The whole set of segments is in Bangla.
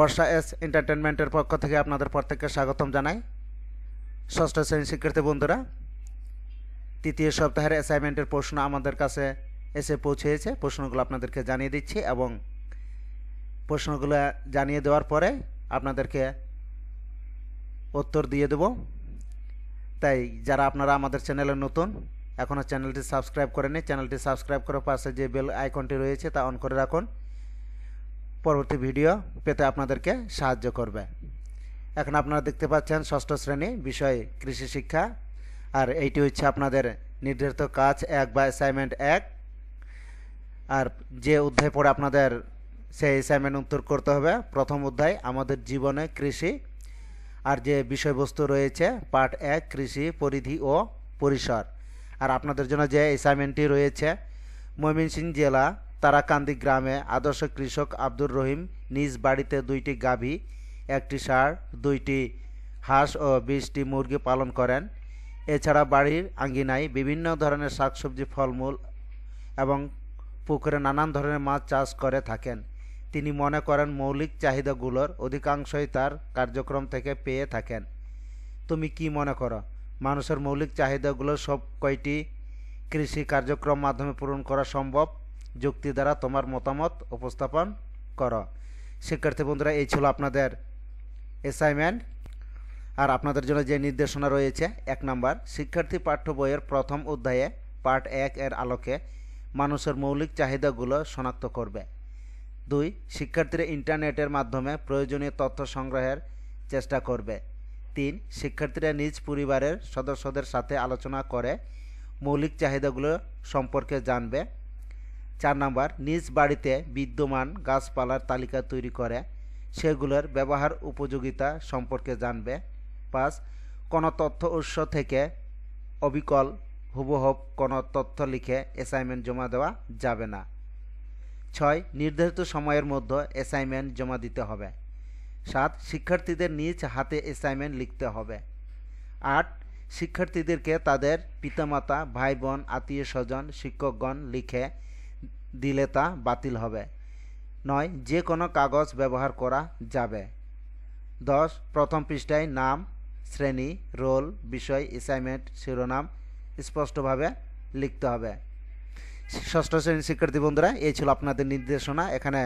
বর্ষা এস এন্টারটেনমেন্টের পক্ষ থেকে আপনাদের প্রত্যেককে স্বাগতম জানাই ষষ্ঠ শ্রেণী স্বীকৃতি বন্ধুরা তৃতীয় সপ্তাহের অ্যাসাইনমেন্টের প্রশ্ন আমাদের কাছে এসে পৌঁছেছে প্রশ্নগুলো আপনাদেরকে জানিয়ে দিচ্ছি এবং প্রশ্নগুলো জানিয়ে দেওয়ার পরে আপনাদেরকে উত্তর দিয়ে দেব তাই যারা আপনারা আমাদের চ্যানেলে নতুন এখনও চ্যানেলটি সাবস্ক্রাইব করেনি চ্যানেলটি সাবস্ক্রাইব করার পাশে যে বেল আইকনটি রয়েছে তা অন করে রাখুন পরবর্তী ভিডিও পেতে আপনাদেরকে সাহায্য করবে এখন আপনারা দেখতে পাচ্ছেন ষষ্ঠ শ্রেণী বিষয় কৃষি শিক্ষা আর এইটি হচ্ছে আপনাদের নির্ধারিত কাজ এক বা অ্যাসাইনমেন্ট এক আর যে অধ্যায় পড়ে আপনাদের সেই অ্যাসাইনমেন্ট উত্তর করতে হবে প্রথম অধ্যায় আমাদের জীবনে কৃষি আর যে বিষয়বস্তু রয়েছে পার্ট এক কৃষি পরিধি ও পরিসর আর আপনাদের জন্য যে অ্যাসাইনমেন্টটি রয়েছে ময়মনসিংহ জেলা তারাকান্দি গ্রামে আদর্শ কৃষক আব্দুর রহিম নিজ বাড়িতে দুইটি গাভী একটি ষাঁড় দুইটি হাঁস ও বিশটি মুরগি পালন করেন এছাড়া বাড়ির আঙ্গিনায় বিভিন্ন ধরনের শাকসবজি ফলমূল এবং পুকুরে নানান ধরনের মাছ চাষ করে থাকেন তিনি মনে করেন মৌলিক চাহিদাগুলোর অধিকাংশই তার কার্যক্রম থেকে পেয়ে থাকেন তুমি কি মনে করো মানুষের মৌলিক চাহিদাগুলো সব কয়টি কৃষি কার্যক্রম মাধ্যমে পূরণ করা সম্ভব যুক্তি দ্বারা তোমার মতামত উপস্থাপন করো শিক্ষার্থী বন্ধুরা এই ছিল আপনাদের অ্যাসাইনমেন্ট আর আপনাদের জন্য যে নির্দেশনা রয়েছে এক নাম্বার শিক্ষার্থী পাঠ্য বইয়ের প্রথম অধ্যায়ে পার্ট এক এর আলোকে মানুষের মৌলিক চাহিদাগুলো শনাক্ত করবে দুই শিক্ষার্থীরা ইন্টারনেটের মাধ্যমে প্রয়োজনীয় তথ্য সংগ্রহের চেষ্টা করবে তিন শিক্ষার্থীরা নিজ পরিবারের সদস্যদের সাথে আলোচনা করে মৌলিক চাহিদাগুলো সম্পর্কে জানবে চার নাম্বার নিজ বাড়িতে বিদ্যমান গাছপালার তালিকা তৈরি করে সেগুলোর ব্যবহার উপযোগিতা সম্পর্কে জানবে পাঁচ কোনো তথ্য উৎস থেকে অবিকল হুবহ কোনো তথ্য লিখে অ্যাসাইনমেন্ট জমা দেওয়া যাবে না ছয় নির্ধারিত সময়ের মধ্যে অ্যাসাইনমেন্ট জমা দিতে হবে সাত শিক্ষার্থীদের নিজ হাতে অ্যাসাইনমেন্ট লিখতে হবে আট শিক্ষার্থীদেরকে তাদের পিতামাতা ভাই বোন আত্মীয় স্বজন শিক্ষকগণ লিখে দিলে তা বাতিল হবে নয় যে কোনো কাগজ ব্যবহার করা যাবে দশ প্রথম পৃষ্ঠায় নাম শ্রেণী রোল বিষয় অ্যাসাইনমেন্ট শিরোনাম স্পষ্টভাবে লিখতে হবে ষষ্ঠ শ্রেণীর শিক্ষার্থী বন্ধুরা এই ছিল আপনাদের নির্দেশনা এখানে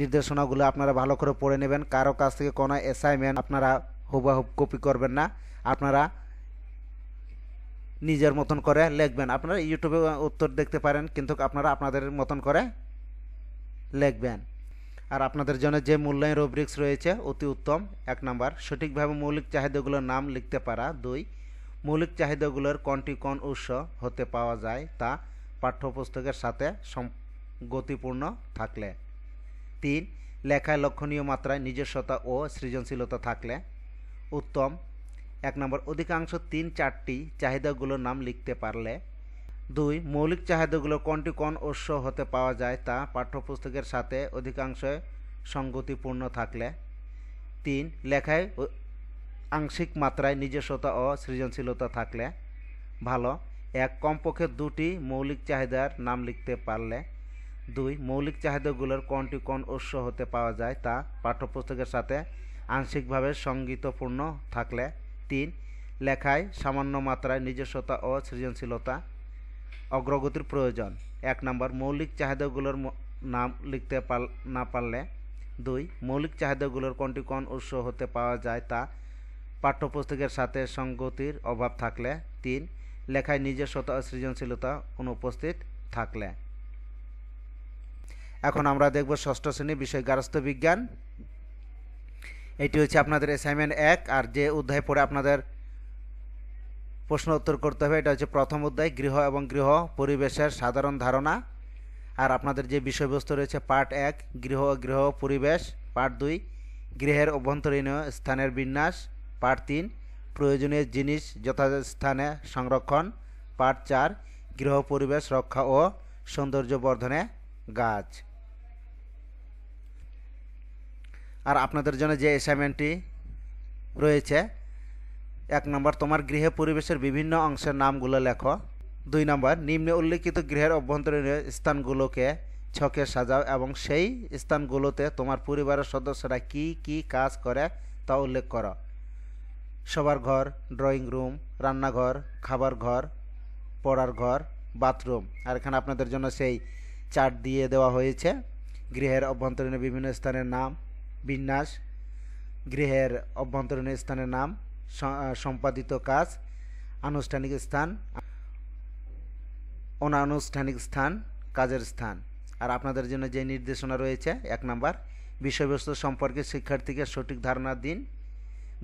নির্দেশনাগুলো আপনারা ভালো করে পড়ে নেবেন কারো কাছ থেকে কোনো অ্যাসাইনমেন্ট আপনারা হুবাহুব কপি করবেন না আপনারা নিজের মতন করে লিখবেন আপনারা ইউটিউবে উত্তর দেখতে পারেন কিন্তু আপনারা আপনাদের মতন করে লিখবেন আর আপনাদের জন্য যে মূল্যায়ন রুব্রিক্স রয়েছে অতি উত্তম এক নাম্বার সঠিকভাবে মৌলিক চাহিদাগুলোর নাম লিখতে পারা দুই মৌলিক চাহিদাগুলোর কোনটি কোন উৎস হতে পাওয়া যায় তা পাঠ্যপুস্তকের সাথে গতিপূর্ণ থাকলে তিন লেখায় লক্ষণীয় মাত্রায় নিজস্বতা ও সৃজনশীলতা থাকলে উত্তম এক নম্বর অধিকাংশ তিন চারটি চাহিদাগুলোর নাম লিখতে পারলে দুই মৌলিক চাহিদাগুলো কোনটি কোন উৎস হতে পাওয়া যায় তা পাঠ্যপুস্তকের সাথে অধিকাংশ সঙ্গতিপূর্ণ থাকলে তিন লেখায় আংশিক মাত্রায় নিজস্বতা ও সৃজনশীলতা থাকলে ভালো এক কমপক্ষে দুটি মৌলিক চাহিদার নাম লিখতে পারলে দুই মৌলিক চাহিদাগুলোর কোনটি কোন উৎস হতে পাওয়া যায় তা পাঠ্যপুস্তকের সাথে আংশিকভাবে সঙ্গীতপূর্ণ থাকলে তিন লেখায় সামান্য মাত্রায় নিজস্বতা ও সৃজনশীলতা অগ্রগতির প্রয়োজন এক নম্বর মৌলিক চাহিদাগুলোর নাম লিখতে না পারলে দুই মৌলিক চাহিদাগুলোর কোনটি কোন উৎস হতে পাওয়া যায় তা পাঠ্যপুস্তকের সাথে সঙ্গতির অভাব থাকলে তিন লেখায় নিজস্বতা ও সৃজনশীলতা অনুপস্থিত থাকলে এখন আমরা দেখব ষষ্ঠ শ্রেণী বিষয় গার্হস্থ্য বিজ্ঞান এটি হচ্ছে আপনাদের অ্যাসাইনমেন্ট এক আর যে অধ্যায় পড়ে আপনাদের প্রশ্ন উত্তর করতে হবে এটা হচ্ছে প্রথম অধ্যায় গৃহ এবং গৃহ পরিবেশের সাধারণ ধারণা আর আপনাদের যে বিষয়বস্তু রয়েছে পার্ট এক গৃহ গৃহ পরিবেশ পার্ট দুই গৃহের অভ্যন্তরীণ স্থানের বিন্যাস পার্ট তিন প্রয়োজনীয় জিনিস স্থানে সংরক্ষণ পার্ট চার গৃহ পরিবেশ রক্ষা ও সৌন্দর্য বর্ধনে গাছ আর আপনাদের জন্য যে অ্যাসাইনমেন্টটি রয়েছে এক নম্বর তোমার গৃহে পরিবেশের বিভিন্ন অংশের নামগুলো লেখো দুই নম্বর নিম্নে উল্লেখিত গৃহের অভ্যন্তরীণ স্থানগুলোকে ছকে সাজাও এবং সেই স্থানগুলোতে তোমার পরিবারের সদস্যরা কি কি কাজ করে তা উল্লেখ করো সবার ঘর ড্রয়িং রুম রান্নাঘর খাবার ঘর পড়ার ঘর বাথরুম আর এখানে আপনাদের জন্য সেই চার্ট দিয়ে দেওয়া হয়েছে গৃহের অভ্যন্তরীণ বিভিন্ন স্থানের নাম বিন্যাস গৃহের অভ্যন্তরীণ স্থানের নাম সম্পাদিত কাজ আনুষ্ঠানিক স্থান অনানুষ্ঠানিক স্থান কাজের স্থান আর আপনাদের জন্য যে নির্দেশনা রয়েছে এক নাম্বার বিষয়বস্তু সম্পর্কে শিক্ষার্থীকে সঠিক ধারণা দিন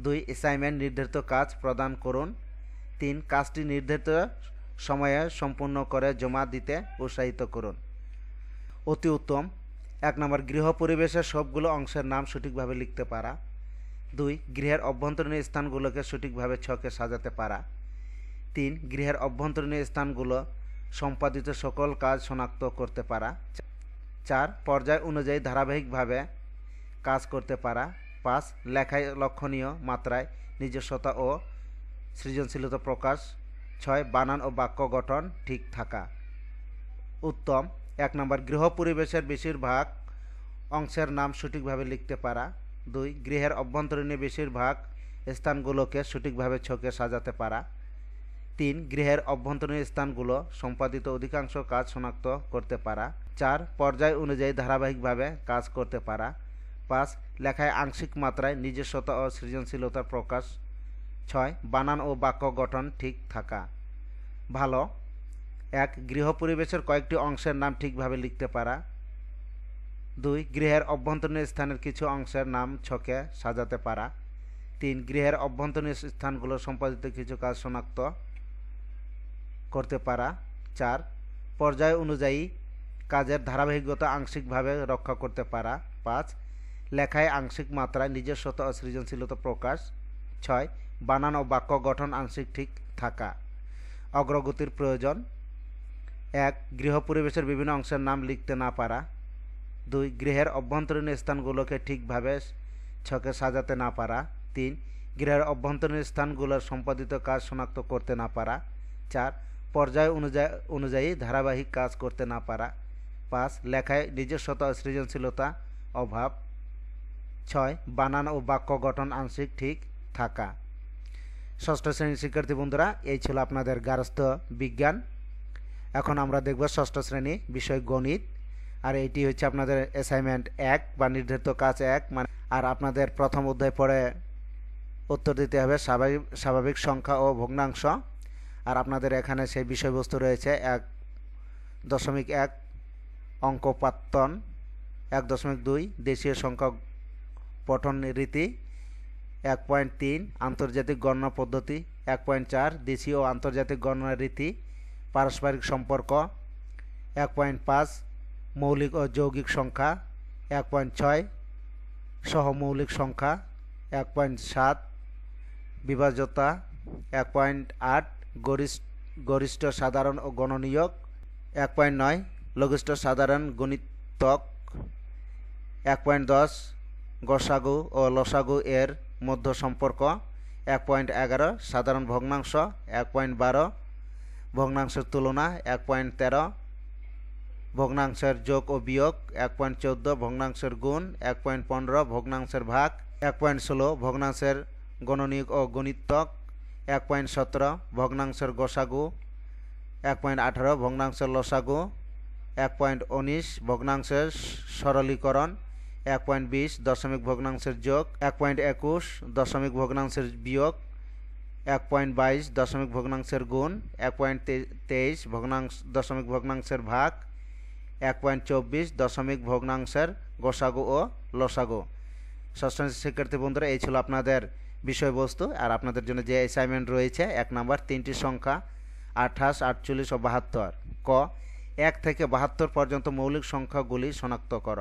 দুই অ্যাসাইনমেন্ট নির্ধারিত কাজ প্রদান করুন তিন কাজটি নির্ধারিত সময়ে সম্পূর্ণ করে জমা দিতে উৎসাহিত করুন অতি উত্তম এক নম্বর গৃহ পরিবেশের সবগুলো অংশের নাম সঠিকভাবে লিখতে পারা দুই গৃহের অভ্যন্তরীণ স্থানগুলোকে সঠিকভাবে ছকে সাজাতে পারা তিন গৃহের অভ্যন্তরীণ স্থানগুলো সম্পাদিত সকল কাজ শনাক্ত করতে পারা চার পর্যায় অনুযায়ী ধারাবাহিকভাবে কাজ করতে পারা পাঁচ লেখায় লক্ষণীয় মাত্রায় নিজস্বতা ও সৃজনশীলতা প্রকাশ ছয় বানান ও বাক্য গঠন ঠিক থাকা উত্তম এক নম্বর গৃহ পরিবেশের বেশিরভাগ অংশের নাম সঠিকভাবে লিখতে পারা দুই গৃহের অভ্যন্তরীণে বেশিরভাগ স্থানগুলোকে সঠিকভাবে ছকে সাজাতে পারা তিন গৃহের অভ্যন্তরীণ স্থানগুলো সম্পাদিত অধিকাংশ কাজ শনাক্ত করতে পারা চার পর্যায় অনুযায়ী ধারাবাহিকভাবে কাজ করতে পারা পাঁচ লেখায় আংশিক মাত্রায় নিজস্বতা ও সৃজনশীলতার প্রকাশ ছয় বানান ও বাক্য গঠন ঠিক থাকা ভালো এক গৃহ পরিবেশের কয়েকটি অংশের নাম ঠিকভাবে লিখতে পারা দুই গৃহের অভ্যন্তরীণ স্থানের কিছু অংশের নাম ছকে সাজাতে পারা তিন গৃহের অভ্যন্তরীণ স্থানগুলো সম্পাদিত কিছু কাজ শনাক্ত করতে পারা চার পর্যায় অনুযায়ী কাজের ধারাবাহিকতা আংশিকভাবে রক্ষা করতে পারা পাঁচ লেখায় আংশিক মাত্রায় নিজস্বতা ও সৃজনশীলতা প্রকাশ ছয় বানান ও বাক্য গঠন আংশিক ঠিক থাকা অগ্রগতির প্রয়োজন এক গৃহ পরিবেশের বিভিন্ন অংশের নাম লিখতে না পারা দুই গৃহের অভ্যন্তরীণ স্থানগুলোকে ঠিকভাবে ছকে সাজাতে না পারা তিন গৃহের অভ্যন্তরীণ স্থানগুলোর সম্পাদিত কাজ শনাক্ত করতে না পারা চার পর্যায় অনুযায়ী অনুযায়ী ধারাবাহিক কাজ করতে না পারা পাঁচ লেখায় নিজস্বতা সৃজনশীলতা অভাব ছয় বানান ও বাক্য গঠন আংশিক ঠিক থাকা ষষ্ঠ শ্রেণীর শিক্ষার্থী বন্ধুরা এই ছিল আপনাদের গার্হস্থ্য বিজ্ঞান এখন আমরা দেখব ষষ্ঠ শ্রেণী বিষয় গণিত আর এটি হচ্ছে আপনাদের অ্যাসাইনমেন্ট এক বা নির্ধারিত কাজ এক মানে আর আপনাদের প্রথম অধ্যায় পড়ে উত্তর দিতে হবে স্বাভাবিক স্বাভাবিক সংখ্যা ও ভগ্নাংশ আর আপনাদের এখানে সেই বিষয়বস্তু রয়েছে এক দশমিক এক অঙ্ক পাত্তন এক দশমিক দুই দেশীয় সংখ্যা পঠন রীতি এক পয়েন্ট তিন আন্তর্জাতিক গণনা পদ্ধতি এক পয়েন্ট চার দেশীয় আন্তর্জাতিক গণনা রীতি পারস্পরিক সম্পর্ক এক পয়েন্ট পাঁচ মৌলিক ও যৌগিক সংখ্যা এক পয়েন্ট ছয় সহমৌলিক সংখ্যা এক পয়েন্ট সাত বিভাজতা এক পয়েন্ট আট গরিষ্ঠ গরিষ্ঠ সাধারণ ও গণনীয়ক এক পয়েন্ট নয় লঘিষ্ঠ সাধারণ গণিতক এক পয়েন্ট দশ গসাগু ও লসাগু এর মধ্য সম্পর্ক এক পয়েন্ট এগারো সাধারণ ভগ্নাংশ এক পয়েন্ট বারো ভগ্নাংশের তুলনা এক পয়েন্ট তেরো ভগ্নাংশের যোগ ও বিয়োগ এক পয়েন্ট চোদ্দো ভগ্নাংশের গুণ এক পয়েন্ট পনেরো ভগ্নাংশের ভাগ এক পয়েন্ট ষোলো ভগ্নাংশের গণনিক ও গণিতক এক পয়েন্ট সতেরো ভগ্নাংশের গোসাগু এক পয়েন্ট আঠারো ভগ্নাংশের লসাগু এক পয়েন্ট উনিশ ভগ্নাংশের সরলীকরণ এক পয়েন্ট বিশ দশমিক ভগ্নাংশের যোগ এক পয়েন্ট একুশ দশমিক ভগ্নাংশের বিয়োগ এক পয়েন্ট বাইশ দশমিক ভগ্নাংশের গুণ এক পয়েন্ট তেইশ ভগ্নাংশ দশমিক ভগ্নাংশের ভাগ এক পয়েন্ট চব্বিশ দশমিক ভগ্নাংশের গোসাগু ও লসাগু ষষ্ঠ শিক্ষার্থী বন্ধুরা এই ছিল আপনাদের বিষয়বস্তু আর আপনাদের জন্য যে অ্যাসাইনমেন্ট রয়েছে এক নাম্বার তিনটি সংখ্যা আঠাশ আটচল্লিশ ও বাহাত্তর ক এক থেকে বাহাত্তর পর্যন্ত মৌলিক সংখ্যাগুলি শনাক্ত কর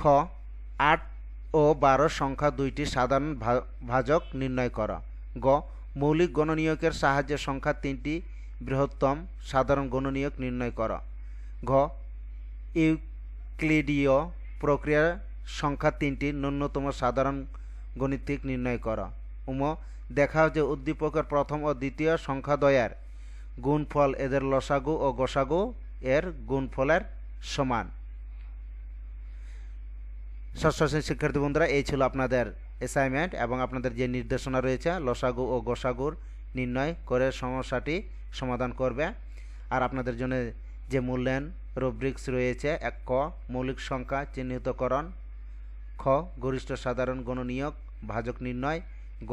খ আট ও বারো সংখ্যা দুইটি সাধারণ ভাজক নির্ণয় করা গ মৌলিক গণনীয়কের সাহায্যে সংখ্যা তিনটি বৃহত্তম সাধারণ গণনীয়ক নির্ণয় কর ঘ ইউক্লিডীয় প্রক্রিয়ার সংখ্যা তিনটি ন্যূনতম সাধারণ গণিতিক নির্ণয় কর উম দেখা যে উদ্দীপকের প্রথম ও দ্বিতীয় সংখ্যাদ্বয়ের গুণফল এদের লসাগু ও গসাগু এর গুণফলের সমান ষষ্ঠ শ্রেণীর শিক্ষার্থী বন্ধুরা এই ছিল আপনাদের অ্যাসাইনমেন্ট এবং আপনাদের যে নির্দেশনা রয়েছে লসাগু ও গোসাগুর নির্ণয় করে সমস্যাটি সমাধান করবে আর আপনাদের জন্য যে মূল্যায়ন রুব্রিক্স রয়েছে এক ক মৌলিক সংখ্যা চিহ্নিতকরণ খ গরিষ্ঠ সাধারণ গণনীয়ক ভাজক নির্ণয় গ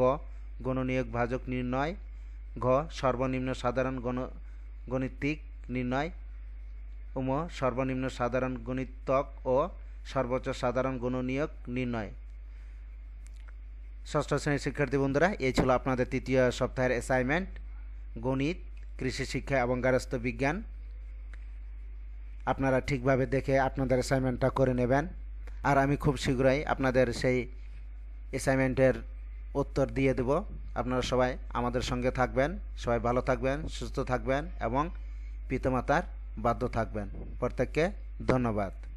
গণনীয়ক ভাজক নির্ণয় ঘ সর্বনিম্ন সাধারণ গণ গণিতিক নির্ণয় উম সর্বনিম্ন সাধারণ গণিতক ও সর্বোচ্চ সাধারণ গণনীয়ক নির্ণয় ষষ্ঠ শ্রেণীর শিক্ষার্থী বন্ধুরা এই ছিল আপনাদের তৃতীয় সপ্তাহের অ্যাসাইনমেন্ট গণিত কৃষি শিক্ষা এবং গারস্থ বিজ্ঞান আপনারা ঠিকভাবে দেখে আপনাদের অ্যাসাইনমেন্টটা করে নেবেন আর আমি খুব শীঘ্রই আপনাদের সেই অ্যাসাইনমেন্টের উত্তর দিয়ে দেব আপনারা সবাই আমাদের সঙ্গে থাকবেন সবাই ভালো থাকবেন সুস্থ থাকবেন এবং পিতামাতার বাধ্য থাকবেন প্রত্যেককে ধন্যবাদ